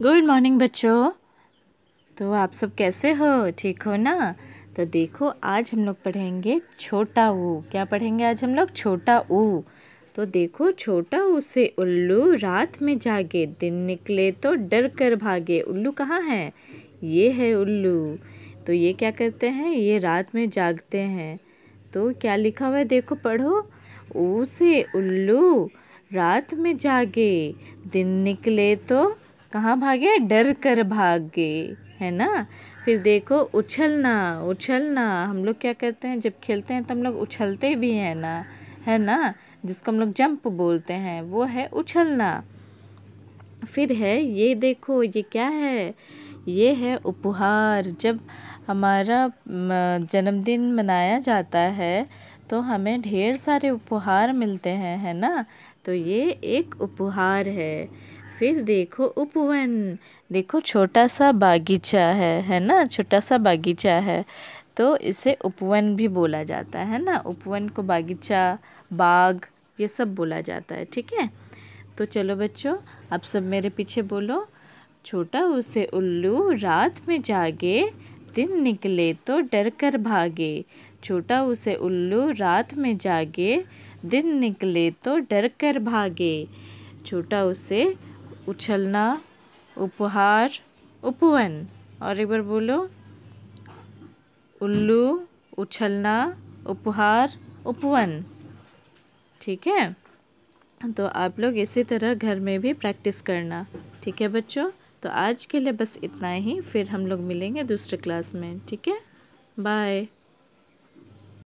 good morning बच्चों तो आप सब कैसे हो ठीक हो ना तो देखो आज हम लोग पढ़ेंगे छोटा ऊ क्या पढ़ेंगे आज हम लोग छोटा ऊ तो देखो छोटा ऊ से उल्लू रात में जागे दिन निकले तो डर कर भागे उल्लू कहाँ है ये है उल्लू तो ये क्या करते हैं ये रात में जागते हैं तो क्या लिखा हुआ है देखो पढ़ो ऊ से उल्लू रात में जागे दिन निकले तो कहाँ भागे डर कर भागे है ना फिर देखो उछलना उछलना हम लोग क्या करते हैं जब खेलते हैं तो हम लोग उछलते भी हैं ना है ना जिसको हम लोग जंप बोलते हैं वो है उछलना फिर है ये देखो ये क्या है ये है उपहार जब हमारा जन्मदिन मनाया जाता है तो हमें ढेर सारे उपहार मिलते हैं है ना तो ये एक उपहार है फिर देखो उपवन देखो छोटा सा बागीचा है है ना छोटा सा बागीचा है तो इसे उपवन भी बोला जाता है ना उपवन को बागीचा बाग ये सब बोला जाता है ठीक है तो चलो बच्चों आप सब मेरे पीछे बोलो छोटा उसे उल्लू रात में जागे दिन निकले तो डर कर भागे छोटा उसे उल्लू रात में जागे दिन निकले तो डर कर भागे छोटा उसे उछलना उपहार उपवन और एक बार बोलो उल्लू उछलना उपहार उपवन ठीक है तो आप लोग इसी तरह घर में भी प्रैक्टिस करना ठीक है बच्चों तो आज के लिए बस इतना ही फिर हम लोग मिलेंगे दूसरे क्लास में ठीक है बाय